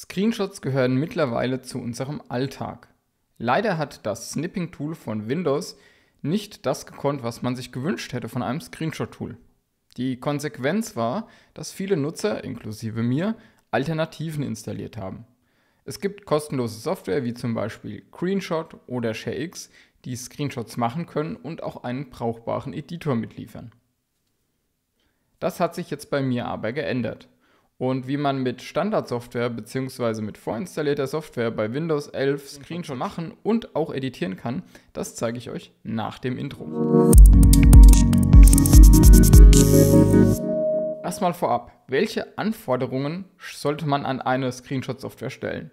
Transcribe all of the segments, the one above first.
Screenshots gehören mittlerweile zu unserem Alltag. Leider hat das Snipping-Tool von Windows nicht das gekonnt, was man sich gewünscht hätte von einem Screenshot-Tool. Die Konsequenz war, dass viele Nutzer, inklusive mir, Alternativen installiert haben. Es gibt kostenlose Software wie zum Beispiel Screenshot oder ShareX, die Screenshots machen können und auch einen brauchbaren Editor mitliefern. Das hat sich jetzt bei mir aber geändert und wie man mit Standardsoftware bzw. mit vorinstallierter Software bei Windows 11 Screenshot machen und auch editieren kann, das zeige ich euch nach dem Intro. Erstmal vorab, welche Anforderungen sollte man an eine Screenshot-Software stellen?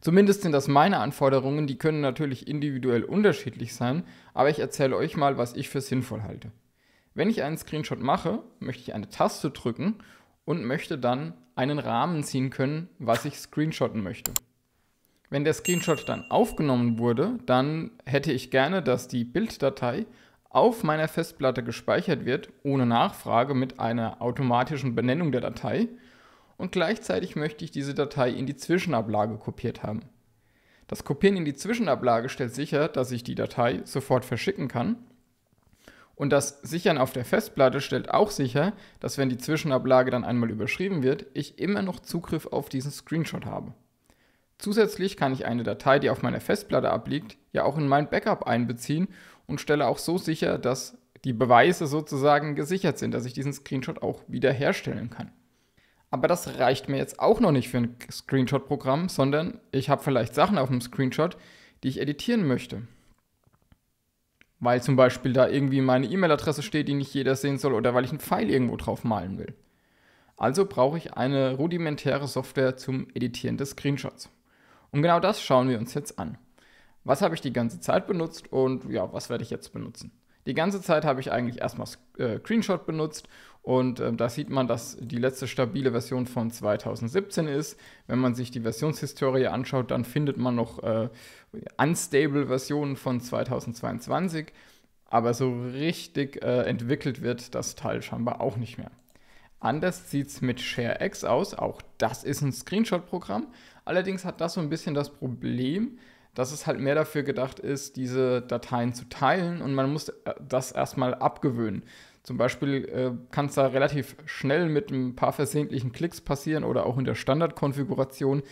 Zumindest sind das meine Anforderungen, die können natürlich individuell unterschiedlich sein, aber ich erzähle euch mal, was ich für sinnvoll halte. Wenn ich einen Screenshot mache, möchte ich eine Taste drücken und möchte dann einen Rahmen ziehen können, was ich screenshotten möchte. Wenn der Screenshot dann aufgenommen wurde, dann hätte ich gerne, dass die Bilddatei auf meiner Festplatte gespeichert wird, ohne Nachfrage mit einer automatischen Benennung der Datei und gleichzeitig möchte ich diese Datei in die Zwischenablage kopiert haben. Das Kopieren in die Zwischenablage stellt sicher, dass ich die Datei sofort verschicken kann und das Sichern auf der Festplatte stellt auch sicher, dass wenn die Zwischenablage dann einmal überschrieben wird, ich immer noch Zugriff auf diesen Screenshot habe. Zusätzlich kann ich eine Datei, die auf meiner Festplatte abliegt, ja auch in mein Backup einbeziehen und stelle auch so sicher, dass die Beweise sozusagen gesichert sind, dass ich diesen Screenshot auch wiederherstellen kann. Aber das reicht mir jetzt auch noch nicht für ein Screenshot-Programm, sondern ich habe vielleicht Sachen auf dem Screenshot, die ich editieren möchte. Weil zum Beispiel da irgendwie meine E-Mail-Adresse steht, die nicht jeder sehen soll, oder weil ich einen Pfeil irgendwo drauf malen will. Also brauche ich eine rudimentäre Software zum Editieren des Screenshots. Und genau das schauen wir uns jetzt an. Was habe ich die ganze Zeit benutzt und ja, was werde ich jetzt benutzen? Die ganze Zeit habe ich eigentlich erstmal äh, Screenshot benutzt und äh, da sieht man, dass die letzte stabile Version von 2017 ist. Wenn man sich die Versionshistorie anschaut, dann findet man noch äh, unstable Versionen von 2022. Aber so richtig äh, entwickelt wird das Teil scheinbar auch nicht mehr. Anders sieht es mit ShareX aus. Auch das ist ein Screenshot-Programm. Allerdings hat das so ein bisschen das Problem, dass es halt mehr dafür gedacht ist, diese Dateien zu teilen und man muss äh, das erstmal abgewöhnen. Zum Beispiel äh, kann es da relativ schnell mit ein paar versehentlichen Klicks passieren oder auch in der Standardkonfiguration,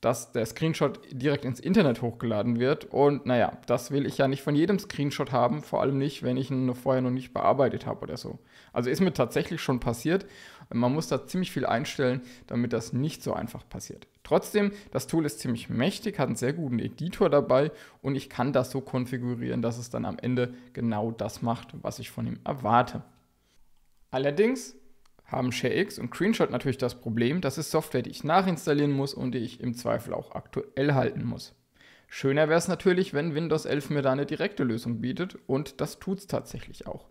dass der Screenshot direkt ins Internet hochgeladen wird. Und naja, das will ich ja nicht von jedem Screenshot haben, vor allem nicht, wenn ich ihn vorher noch nicht bearbeitet habe oder so. Also ist mir tatsächlich schon passiert. Man muss da ziemlich viel einstellen, damit das nicht so einfach passiert. Trotzdem, das Tool ist ziemlich mächtig, hat einen sehr guten Editor dabei und ich kann das so konfigurieren, dass es dann am Ende genau das macht, was ich von ihm erwarte. Allerdings haben ShareX und Screenshot natürlich das Problem, dass es Software, die ich nachinstallieren muss und die ich im Zweifel auch aktuell halten muss. Schöner wäre es natürlich, wenn Windows 11 mir da eine direkte Lösung bietet und das tut es tatsächlich auch.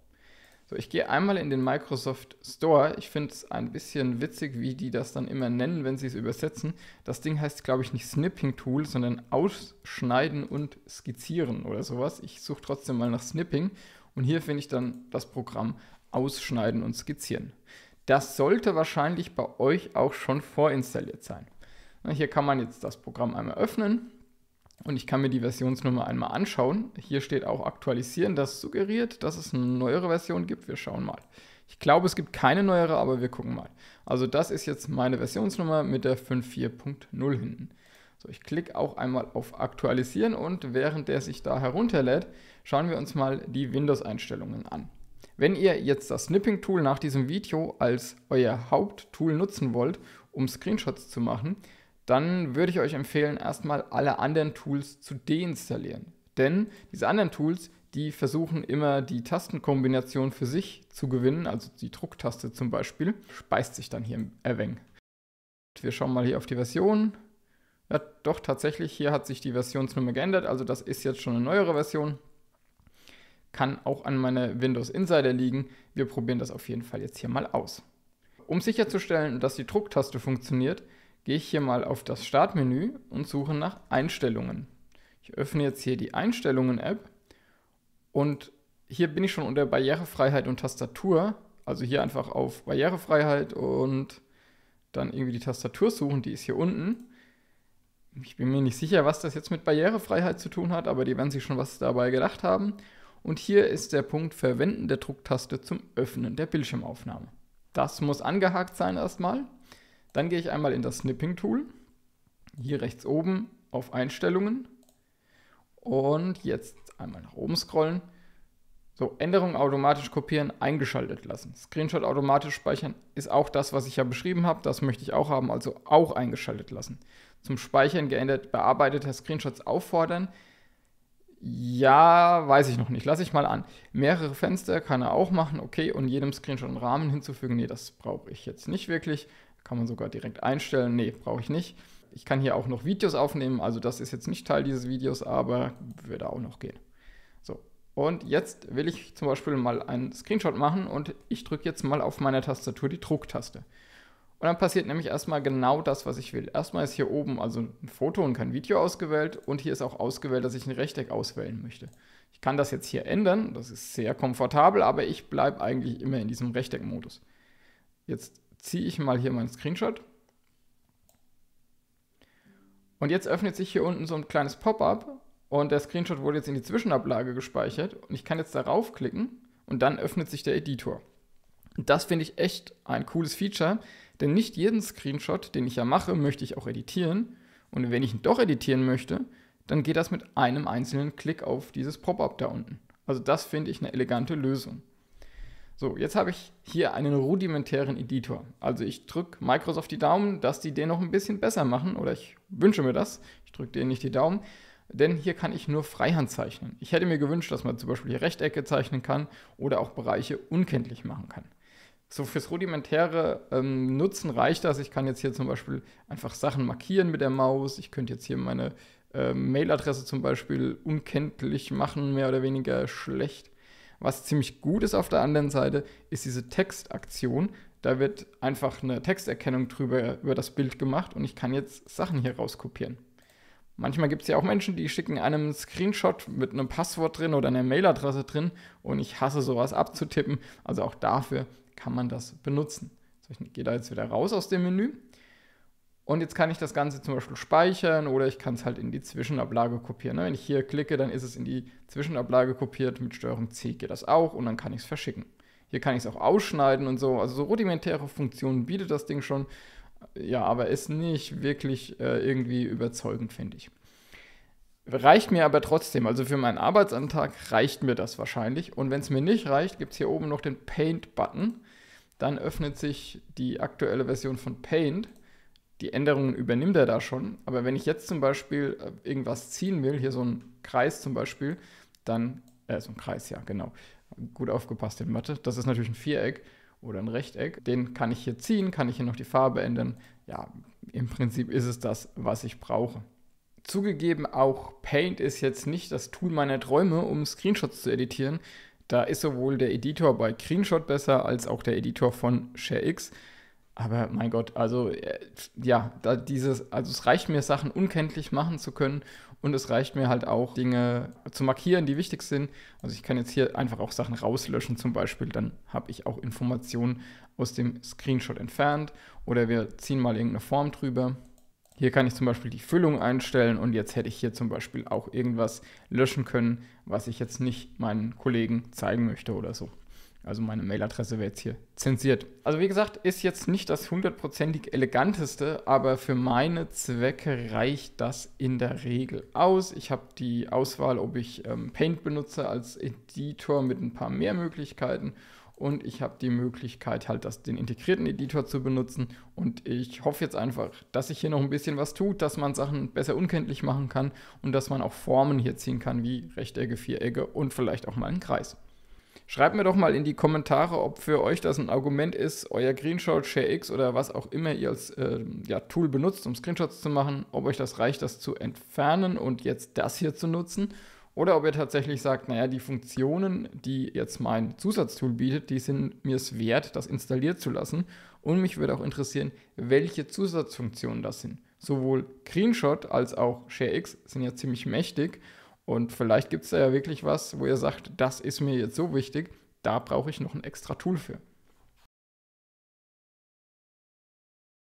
So, ich gehe einmal in den Microsoft Store. Ich finde es ein bisschen witzig, wie die das dann immer nennen, wenn sie es übersetzen. Das Ding heißt, glaube ich, nicht Snipping Tool, sondern Ausschneiden und Skizzieren oder sowas. Ich suche trotzdem mal nach Snipping und hier finde ich dann das Programm ausschneiden und skizzieren. Das sollte wahrscheinlich bei euch auch schon vorinstalliert sein. Hier kann man jetzt das Programm einmal öffnen und ich kann mir die Versionsnummer einmal anschauen. Hier steht auch aktualisieren, das suggeriert, dass es eine neuere Version gibt. Wir schauen mal. Ich glaube, es gibt keine neuere, aber wir gucken mal. Also das ist jetzt meine Versionsnummer mit der 5.4.0 hinten. So, ich klicke auch einmal auf Aktualisieren und während der sich da herunterlädt, schauen wir uns mal die Windows-Einstellungen an. Wenn ihr jetzt das Snipping-Tool nach diesem Video als euer Haupttool nutzen wollt, um Screenshots zu machen, dann würde ich euch empfehlen, erstmal alle anderen Tools zu deinstallieren. Denn diese anderen Tools, die versuchen immer die Tastenkombination für sich zu gewinnen, also die Drucktaste zum Beispiel, speist sich dann hier im Erwäng. Wir schauen mal hier auf die Version. Ja, doch, tatsächlich, hier hat sich die Versionsnummer geändert, also das ist jetzt schon eine neuere Version. Kann auch an meiner Windows Insider liegen. Wir probieren das auf jeden Fall jetzt hier mal aus. Um sicherzustellen, dass die Drucktaste funktioniert, gehe ich hier mal auf das Startmenü und suche nach Einstellungen. Ich öffne jetzt hier die Einstellungen-App und hier bin ich schon unter Barrierefreiheit und Tastatur. Also hier einfach auf Barrierefreiheit und dann irgendwie die Tastatur suchen, die ist hier unten. Ich bin mir nicht sicher, was das jetzt mit Barrierefreiheit zu tun hat, aber die werden sich schon was dabei gedacht haben. Und hier ist der Punkt Verwenden der Drucktaste zum Öffnen der Bildschirmaufnahme. Das muss angehakt sein erstmal. Dann gehe ich einmal in das Snipping-Tool, hier rechts oben auf Einstellungen und jetzt einmal nach oben scrollen. So, Änderungen automatisch kopieren, eingeschaltet lassen. Screenshot automatisch speichern ist auch das, was ich ja beschrieben habe. Das möchte ich auch haben, also auch eingeschaltet lassen. Zum Speichern geändert bearbeiteter Screenshots auffordern. Ja, weiß ich noch nicht. Lass ich mal an. Mehrere Fenster kann er auch machen, okay, und jedem Screenshot einen Rahmen hinzufügen. Nee, das brauche ich jetzt nicht wirklich. Kann man sogar direkt einstellen. Nee, brauche ich nicht. Ich kann hier auch noch Videos aufnehmen, also das ist jetzt nicht Teil dieses Videos, aber würde auch noch gehen. So, und jetzt will ich zum Beispiel mal einen Screenshot machen und ich drücke jetzt mal auf meiner Tastatur die Drucktaste. Und dann passiert nämlich erstmal genau das, was ich will. Erstmal ist hier oben also ein Foto und kein Video ausgewählt und hier ist auch ausgewählt, dass ich ein Rechteck auswählen möchte. Ich kann das jetzt hier ändern, das ist sehr komfortabel, aber ich bleibe eigentlich immer in diesem Rechteck-Modus. Jetzt ziehe ich mal hier meinen Screenshot. Und jetzt öffnet sich hier unten so ein kleines Pop-up und der Screenshot wurde jetzt in die Zwischenablage gespeichert und ich kann jetzt darauf klicken und dann öffnet sich der Editor. Und das finde ich echt ein cooles Feature, denn nicht jeden Screenshot, den ich ja mache, möchte ich auch editieren. Und wenn ich ihn doch editieren möchte, dann geht das mit einem einzelnen Klick auf dieses Pop-up da unten. Also das finde ich eine elegante Lösung. So, jetzt habe ich hier einen rudimentären Editor. Also ich drücke Microsoft die Daumen, dass die den noch ein bisschen besser machen, oder ich wünsche mir das, ich drücke denen nicht die Daumen, denn hier kann ich nur Freihand zeichnen. Ich hätte mir gewünscht, dass man zum Beispiel hier Rechtecke zeichnen kann oder auch Bereiche unkenntlich machen kann so fürs rudimentäre ähm, Nutzen reicht das. Ich kann jetzt hier zum Beispiel einfach Sachen markieren mit der Maus. Ich könnte jetzt hier meine äh, Mailadresse zum Beispiel unkenntlich machen, mehr oder weniger schlecht. Was ziemlich gut ist auf der anderen Seite, ist diese Textaktion. Da wird einfach eine Texterkennung drüber über das Bild gemacht und ich kann jetzt Sachen hier rauskopieren. Manchmal gibt es ja auch Menschen, die schicken einem einen Screenshot mit einem Passwort drin oder einer Mailadresse drin und ich hasse sowas abzutippen. Also auch dafür kann man das benutzen. So, ich gehe da jetzt wieder raus aus dem Menü. Und jetzt kann ich das Ganze zum Beispiel speichern oder ich kann es halt in die Zwischenablage kopieren. Ne, wenn ich hier klicke, dann ist es in die Zwischenablage kopiert. Mit STRG C geht das auch und dann kann ich es verschicken. Hier kann ich es auch ausschneiden und so. Also so rudimentäre Funktionen bietet das Ding schon. Ja, aber ist nicht wirklich äh, irgendwie überzeugend, finde ich reicht mir aber trotzdem. Also für meinen Arbeitsantrag reicht mir das wahrscheinlich. Und wenn es mir nicht reicht, gibt es hier oben noch den Paint-Button. Dann öffnet sich die aktuelle Version von Paint. Die Änderungen übernimmt er da schon. Aber wenn ich jetzt zum Beispiel äh, irgendwas ziehen will, hier so ein Kreis zum Beispiel, dann, äh, so ein Kreis, ja, genau. Gut aufgepasst in Mathe. Das ist natürlich ein Viereck oder ein Rechteck. Den kann ich hier ziehen, kann ich hier noch die Farbe ändern. Ja, im Prinzip ist es das, was ich brauche. Zugegeben, auch Paint ist jetzt nicht das Tool meiner Träume, um Screenshots zu editieren. Da ist sowohl der Editor bei Screenshot besser als auch der Editor von ShareX. Aber mein Gott, also äh, ja, da dieses, also es reicht mir, Sachen unkenntlich machen zu können und es reicht mir halt auch, Dinge zu markieren, die wichtig sind. Also ich kann jetzt hier einfach auch Sachen rauslöschen zum Beispiel, dann habe ich auch Informationen aus dem Screenshot entfernt oder wir ziehen mal irgendeine Form drüber. Hier kann ich zum Beispiel die Füllung einstellen und jetzt hätte ich hier zum Beispiel auch irgendwas löschen können, was ich jetzt nicht meinen Kollegen zeigen möchte oder so. Also meine Mailadresse wäre jetzt hier zensiert. Also wie gesagt, ist jetzt nicht das hundertprozentig eleganteste, aber für meine Zwecke reicht das in der Regel aus. Ich habe die Auswahl, ob ich ähm, Paint benutze als Editor mit ein paar mehr Möglichkeiten und ich habe die Möglichkeit halt das, den integrierten Editor zu benutzen und ich hoffe jetzt einfach, dass sich hier noch ein bisschen was tut, dass man Sachen besser unkenntlich machen kann und dass man auch Formen hier ziehen kann wie Rechtecke, Vierecke und vielleicht auch mal einen Kreis. Schreibt mir doch mal in die Kommentare, ob für euch das ein Argument ist, euer Greenshot, ShareX oder was auch immer ihr als äh, ja, Tool benutzt, um Screenshots zu machen, ob euch das reicht, das zu entfernen und jetzt das hier zu nutzen oder ob ihr tatsächlich sagt, naja, die Funktionen, die jetzt mein Zusatztool bietet, die sind mir es wert, das installiert zu lassen. Und mich würde auch interessieren, welche Zusatzfunktionen das sind. Sowohl Screenshot als auch ShareX sind ja ziemlich mächtig. Und vielleicht gibt es da ja wirklich was, wo ihr sagt, das ist mir jetzt so wichtig, da brauche ich noch ein extra Tool für.